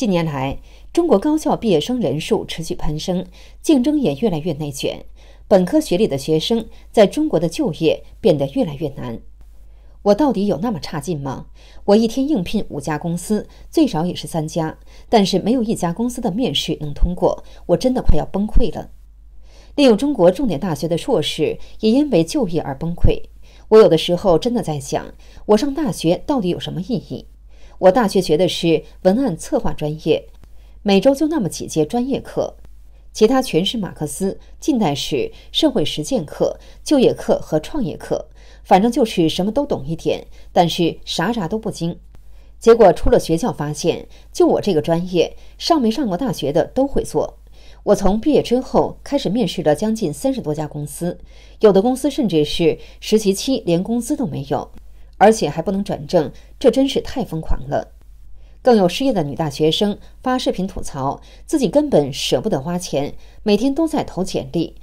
近年来，中国高校毕业生人数持续攀升，竞争也越来越内卷。本科学历的学生在中国的就业变得越来越难。我到底有那么差劲吗？我一天应聘五家公司，最少也是三家，但是没有一家公司的面试能通过。我真的快要崩溃了。利用中国重点大学的硕士也因为就业而崩溃。我有的时候真的在想，我上大学到底有什么意义？我大学学的是文案策划专业，每周就那么几节专业课，其他全是马克思、近代史、社会实践课、就业课和创业课，反正就是什么都懂一点，但是啥啥都不精。结果出了学校，发现就我这个专业，上没上过大学的都会做。我从毕业之后开始面试了将近三十多家公司，有的公司甚至是实习期连工资都没有。而且还不能转正，这真是太疯狂了。更有失业的女大学生发视频吐槽，自己根本舍不得花钱，每天都在投简历。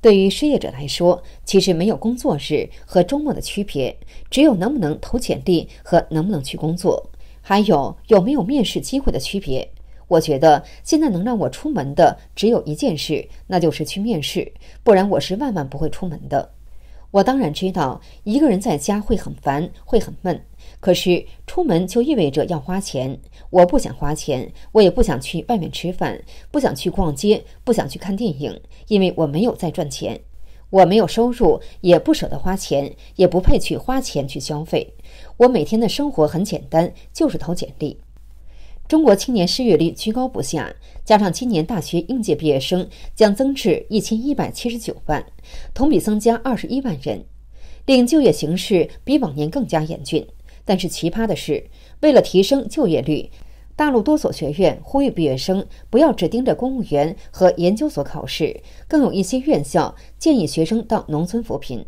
对于失业者来说，其实没有工作日和周末的区别，只有能不能投简历和能不能去工作，还有有没有面试机会的区别。我觉得现在能让我出门的只有一件事，那就是去面试，不然我是万万不会出门的。我当然知道，一个人在家会很烦，会很闷。可是出门就意味着要花钱，我不想花钱，我也不想去外面吃饭，不想去逛街，不想去看电影，因为我没有在赚钱，我没有收入，也不舍得花钱，也不配去花钱去消费。我每天的生活很简单，就是投简历。中国青年失业率居高不下，加上今年大学应届毕业生将增至一千一百七十九万，同比增加二十一万人，令就业形势比往年更加严峻。但是奇葩的是，为了提升就业率，大陆多所学院呼吁毕业生不要只盯着公务员和研究所考试，更有一些院校建议学生到农村扶贫。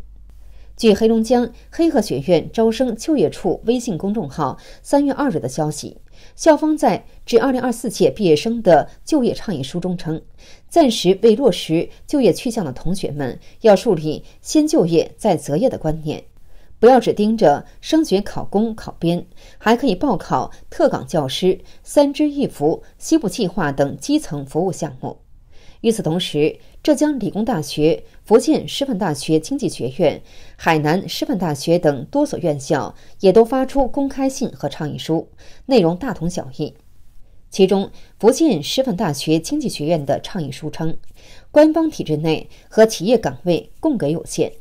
据黑龙江黑河学院招生就业处微信公众号三月二日的消息。校方在致2024届毕业生的就业倡议书中称，暂时未落实就业去向的同学们要树立先就业再择业的观念，不要只盯着升学、考公、考编，还可以报考特岗教师、三支一扶、西部计划等基层服务项目。与此同时，浙江理工大学、福建师范大学经济学院、海南师范大学等多所院校也都发出公开信和倡议书，内容大同小异。其中，福建师范大学经济学院的倡议书称：“官方体制内和企业岗位供给有限，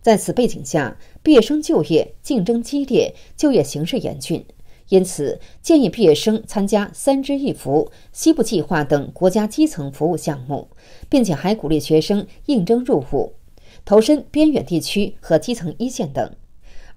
在此背景下，毕业生就业竞争激烈，就业形势严峻。”因此，建议毕业生参加“三支一扶”、西部计划等国家基层服务项目，并且还鼓励学生应征入伍，投身边远地区和基层一线等。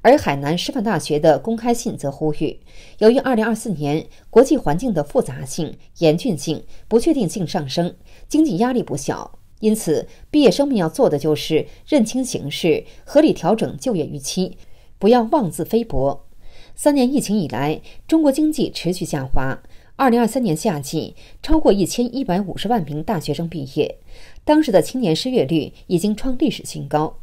而海南师范大学的公开信则呼吁：由于2024年国际环境的复杂性、严峻性、不确定性上升，经济压力不小，因此毕业生们要做的就是认清形势，合理调整就业预期，不要妄自菲薄。三年疫情以来，中国经济持续下滑。二零二三年夏季，超过一千一百五十万名大学生毕业，当时的青年失业率已经创历史新高。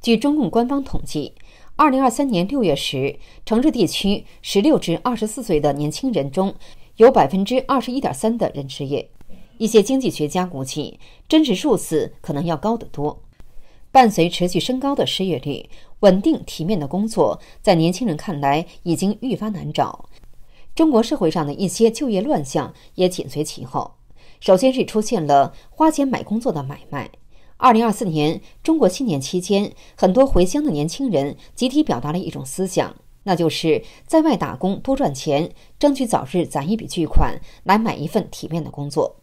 据中共官方统计，二零二三年六月时，城市地区十六至二十四岁的年轻人中有百分之二十一点三的人失业。一些经济学家估计，真实数字可能要高得多。伴随持续升高的失业率。稳定体面的工作，在年轻人看来已经愈发难找。中国社会上的一些就业乱象也紧随其后。首先是出现了花钱买工作的买卖。二零二四年中国新年期间，很多回乡的年轻人集体表达了一种思想，那就是在外打工多赚钱，争取早日攒一笔巨款来买一份体面的工作。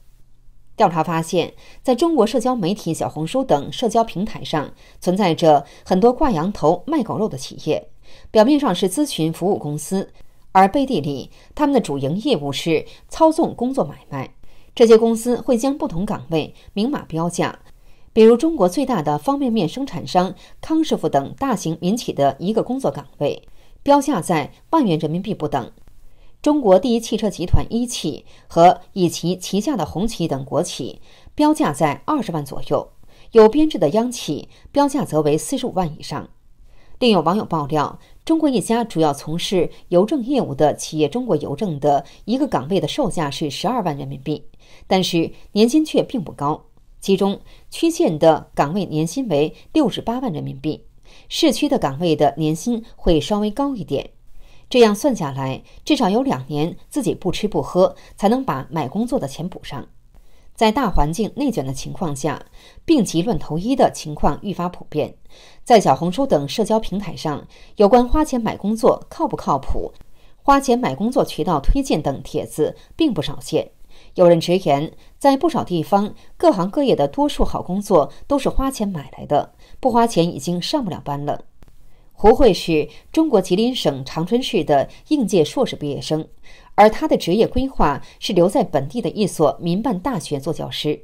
调查发现，在中国社交媒体小红书等社交平台上，存在着很多挂羊头卖狗肉的企业。表面上是咨询服务公司，而背地里，他们的主营业务是操纵工作买卖。这些公司会将不同岗位明码标价，比如中国最大的方便面生产商康师傅等大型民企的一个工作岗位，标价在万元人民币不等。中国第一汽车集团一汽和以其旗下的红旗等国企，标价在二十万左右；有编制的央企标价则为四十五万以上。另有网友爆料，中国一家主要从事邮政业务的企业——中国邮政的一个岗位的售价是十二万人民币，但是年薪却并不高。其中区县的岗位年薪为六十八万人民币，市区的岗位的年薪会稍微高一点。这样算下来，至少有两年自己不吃不喝才能把买工作的钱补上。在大环境内卷的情况下，病急乱投医的情况愈发普遍。在小红书等社交平台上，有关花钱买工作靠不靠谱、花钱买工作渠道推荐等帖子并不少见。有人直言，在不少地方，各行各业的多数好工作都是花钱买来的，不花钱已经上不了班了。不会是中国吉林省长春市的应届硕士毕业生，而他的职业规划是留在本地的一所民办大学做教师，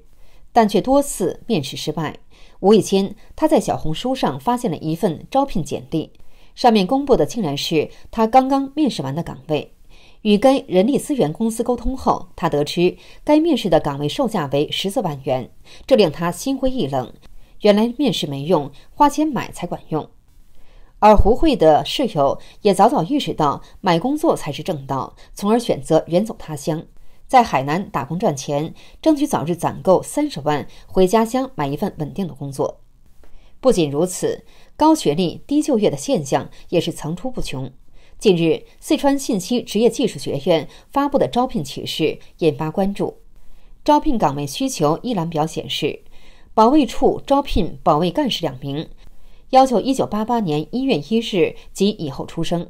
但却多次面试失败。无意间，他在小红书上发现了一份招聘简历，上面公布的竟然是他刚刚面试完的岗位。与该人力资源公司沟通后，他得知该面试的岗位售价为十四万元，这令他心灰意冷。原来面试没用，花钱买才管用。而胡慧的室友也早早意识到，买工作才是正道，从而选择远走他乡，在海南打工赚钱，争取早日攒够三十万回家乡买一份稳定的工作。不仅如此，高学历低就业的现象也是层出不穷。近日，四川信息职业技术学院发布的招聘启事引发关注。招聘岗位需求一览表显示，保卫处招聘保卫干事两名。要求1988年1月1日及以后出生，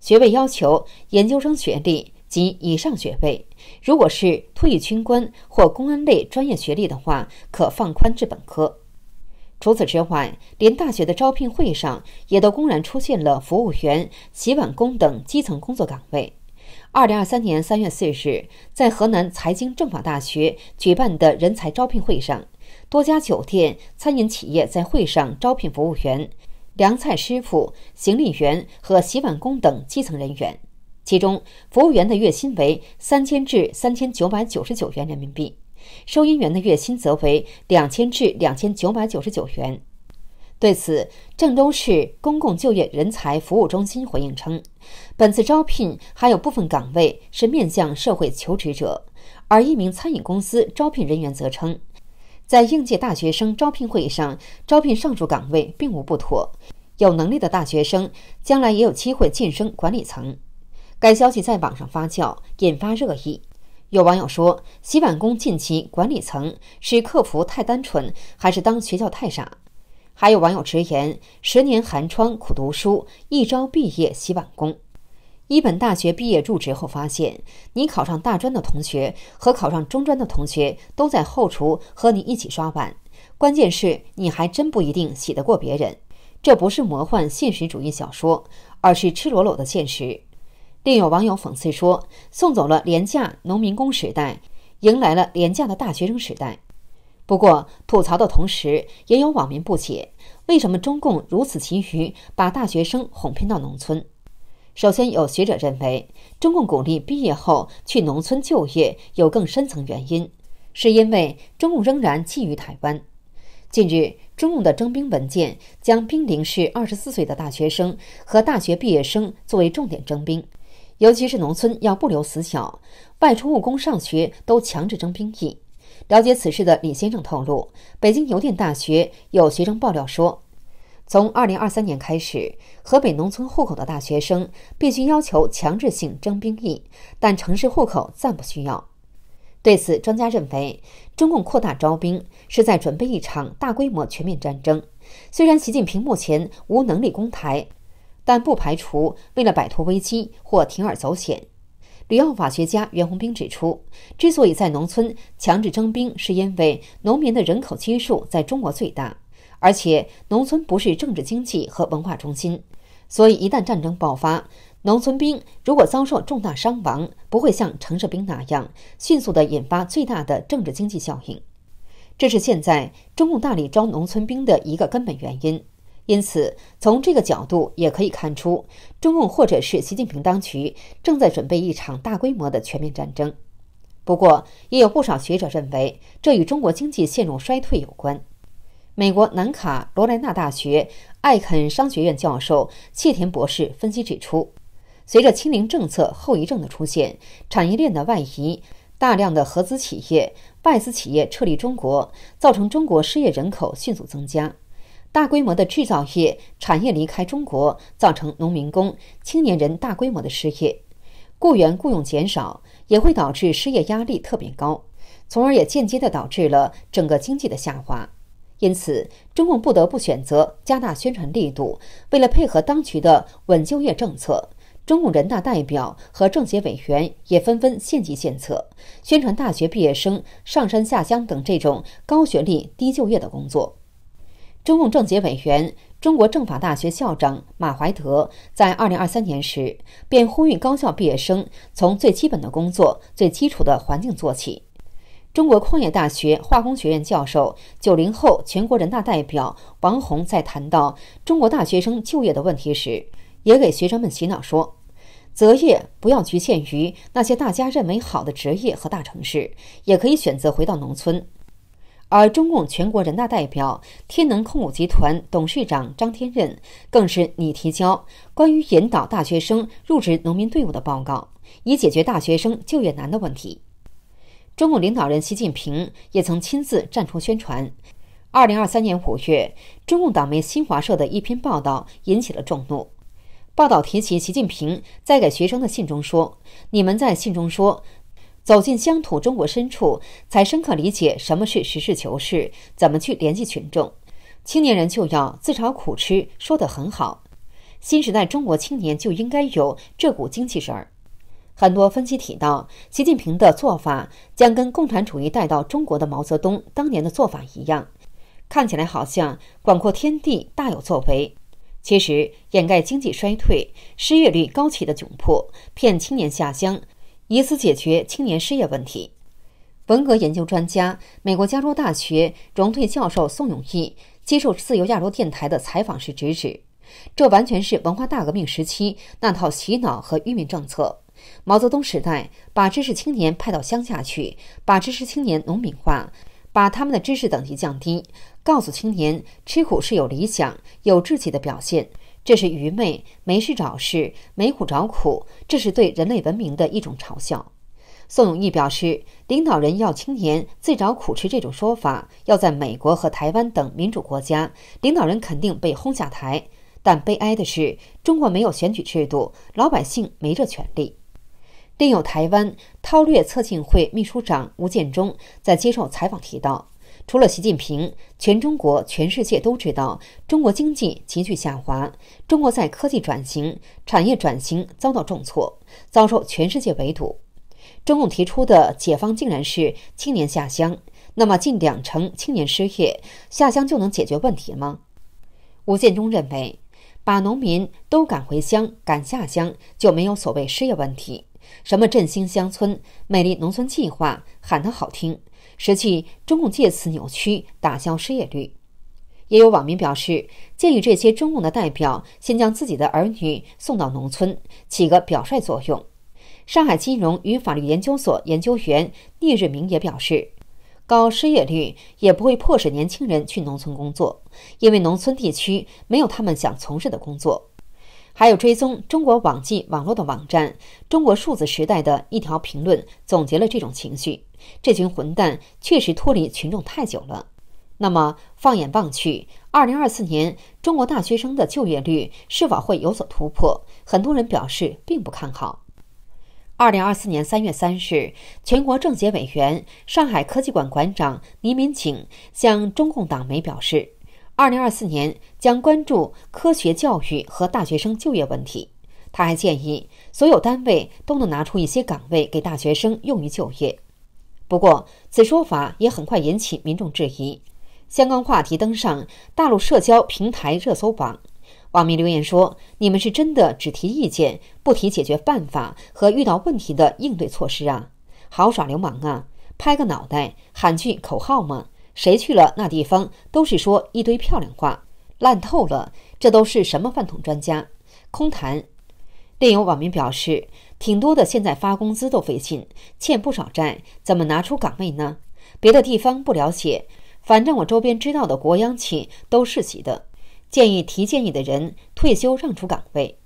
学位要求研究生学历及以上学位。如果是退役军官或公安类专业学历的话，可放宽至本科。除此之外，连大学的招聘会上也都公然出现了服务员、洗碗工等基层工作岗位。2023年3月4日，在河南财经政法大学举办的人才招聘会上。多家酒店、餐饮企业在会上招聘服务员、凉菜师傅、行李员和洗碗工等基层人员，其中服务员的月薪为三千至三千九百九十九元人民币，收银员的月薪则为两千至两千九百九十九元。对此，郑州市公共就业人才服务中心回应称，本次招聘还有部分岗位是面向社会求职者，而一名餐饮公司招聘人员则称。在应届大学生招聘会议上招聘上述岗位并无不妥，有能力的大学生将来也有机会晋升管理层。该消息在网上发酵，引发热议。有网友说：“洗碗工晋级管理层是客服太单纯，还是当学校太傻？”还有网友直言：“十年寒窗苦读书，一朝毕业洗碗工。”一本大学毕业入职后发现，你考上大专的同学和考上中专的同学都在后厨和你一起刷碗。关键是你还真不一定洗得过别人。这不是魔幻现实主义小说，而是赤裸裸的现实。另有网友讽刺说：“送走了廉价农民工时代，迎来了廉价的大学生时代。”不过吐槽的同时，也有网民不解，为什么中共如此勤于把大学生哄骗到农村？首先，有学者认为，中共鼓励毕业后去农村就业有更深层原因，是因为中共仍然觊觎台湾。近日，中共的征兵文件将兵龄是二十四岁的大学生和大学毕业生作为重点征兵，尤其是农村要不留死角，外出务工、上学都强制征兵役。了解此事的李先生透露，北京邮电大学有学生爆料说。从二零二三年开始，河北农村户口的大学生必须要求强制性征兵役，但城市户口暂不需要。对此，专家认为，中共扩大招兵是在准备一场大规模全面战争。虽然习近平目前无能力攻台，但不排除为了摆脱危机或铤而走险。旅澳法学家袁宏斌指出，之所以在农村强制征兵，是因为农民的人口基数在中国最大。而且，农村不是政治、经济和文化中心，所以一旦战争爆发，农村兵如果遭受重大伤亡，不会像城市兵那样迅速的引发最大的政治经济效应。这是现在中共大力招农村兵的一个根本原因。因此，从这个角度也可以看出，中共或者是习近平当局正在准备一场大规模的全面战争。不过，也有不少学者认为，这与中国经济陷入衰退有关。美国南卡罗来纳大学艾肯商学院教授切田博士分析指出，随着“清零”政策后遗症的出现，产业链的外移，大量的合资企业、外资企业撤离中国，造成中国失业人口迅速增加。大规模的制造业产业离开中国，造成农民工、青年人大规模的失业，雇员雇佣减少，也会导致失业压力特别高，从而也间接的导致了整个经济的下滑。因此，中共不得不选择加大宣传力度。为了配合当局的稳就业政策，中共人大代表和政协委员也纷纷献计献策，宣传大学毕业生上山下乡等这种高学历低就业的工作。中共政协委员、中国政法大学校长马怀德在二零二三年时便呼吁高校毕业生从最基本的工作、最基础的环境做起。中国矿业大学化工学院教授、九零后全国人大代表王红在谈到中国大学生就业的问题时，也给学生们洗脑说：“择业不要局限于那些大家认为好的职业和大城市，也可以选择回到农村。”而中共全国人大代表、天能控股集团董事长张天任更是拟提交关于引导大学生入职农民队伍的报告，以解决大学生就业难的问题。中共领导人习近平也曾亲自站出宣传。二零二三年五月，中共党媒新华社的一篇报道引起了众怒。报道提及习近平在给学生的信中说：“你们在信中说，走进乡土中国深处，才深刻理解什么是实事求是，怎么去联系群众。青年人就要自找苦吃，说得很好。新时代中国青年就应该有这股精气神儿。”很多分析提到，习近平的做法将跟共产主义带到中国的毛泽东当年的做法一样，看起来好像广阔天地大有作为，其实掩盖经济衰退、失业率高企的窘迫，骗青年下乡，以此解决青年失业问题。文革研究专家、美国加州大学荣退教授宋永毅接受自由亚洲电台的采访时直指，这完全是文化大革命时期那套洗脑和愚民政策。毛泽东时代把知识青年派到乡下去，把知识青年农民化，把他们的知识等级降低，告诉青年吃苦是有理想、有志气的表现，这是愚昧、没事找事、没苦找苦，这是对人类文明的一种嘲笑。宋永毅表示，领导人要青年自找苦吃这种说法，要在美国和台湾等民主国家，领导人肯定被轰下台。但悲哀的是，中国没有选举制度，老百姓没这权利。另有台湾韬略策进会秘书长吴建中在接受采访提到，除了习近平，全中国、全世界都知道中国经济急剧下滑，中国在科技转型、产业转型遭到重挫，遭受全世界围堵。中共提出的“解放”竟然是青年下乡，那么近两成青年失业，下乡就能解决问题吗？吴建中认为，把农民都赶回乡、赶下乡，就没有所谓失业问题。什么振兴乡村、美丽农村计划喊得好听，实际中共借此扭曲、打消失业率。也有网民表示，建议这些中共的代表先将自己的儿女送到农村，起个表率作用。上海金融与法律研究所研究员聂瑞明也表示，高失业率也不会迫使年轻人去农村工作，因为农村地区没有他们想从事的工作。还有追踪中国网际网络的网站《中国数字时代》的一条评论总结了这种情绪：“这群混蛋确实脱离群众太久了。”那么，放眼望去，二零二四年中国大学生的就业率是否会有所突破？很多人表示并不看好。二零二四年三月三日，全国政协委员、上海科技馆馆长倪敏景向中共党媒表示。二零二四年将关注科学教育和大学生就业问题。他还建议所有单位都能拿出一些岗位给大学生用于就业。不过，此说法也很快引起民众质疑，相关话题登上大陆社交平台热搜榜。网民留言说：“你们是真的只提意见，不提解决办法和遇到问题的应对措施啊？好耍流氓啊！拍个脑袋喊句口号吗？”谁去了那地方都是说一堆漂亮话，烂透了。这都是什么饭桶专家，空谈。另有网民表示，挺多的，现在发工资都费劲，欠不少债，怎么拿出岗位呢？别的地方不了解，反正我周边知道的国央企都是其的。建议提建议的人退休让出岗位。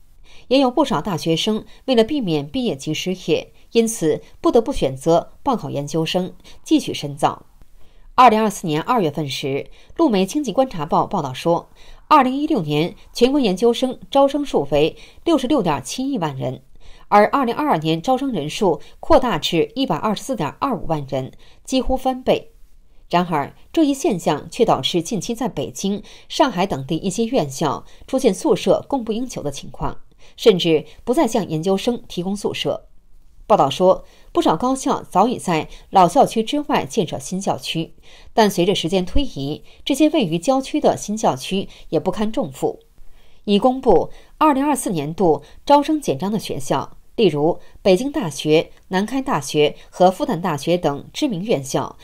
也有不少大学生为了避免毕业即失业，因此不得不选择报考研究生，继续深造。二零二四年二月份时，《陆媒经济观察报》报道说，二零一六年全国研究生招生数为六十六点七亿万人，而二零二二年招生人数扩大至一百二十四点二五万人，几乎翻倍。然而，这一现象却导致近期在北京、上海等地一些院校出现宿舍供不应求的情况，甚至不再向研究生提供宿舍。报道说，不少高校早已在老校区之外建设新校区，但随着时间推移，这些位于郊区的新校区也不堪重负。已公布二零二四年度招生简章的学校，例如北京大学、南开大学和复旦大学等知名院校，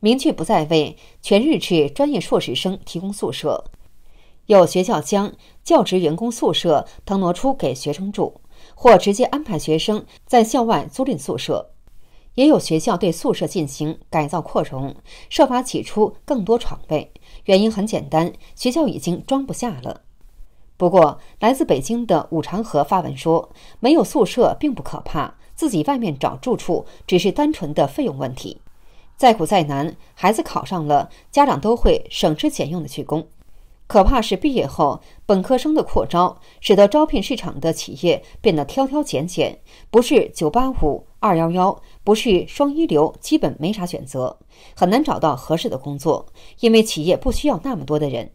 明确不再为全日制专业硕士生提供宿舍，有学校将教职员工宿舍腾挪出给学生住。或直接安排学生在校外租赁宿舍，也有学校对宿舍进行改造扩容，设法挤出更多床位。原因很简单，学校已经装不下了。不过，来自北京的武长河发文说：“没有宿舍并不可怕，自己外面找住处，只是单纯的费用问题。再苦再难，孩子考上了，家长都会省吃俭用的去供。”可怕是毕业后，本科生的扩招使得招聘市场的企业变得挑挑拣拣，不是985、211，不是双一流，基本没啥选择，很难找到合适的工作，因为企业不需要那么多的人。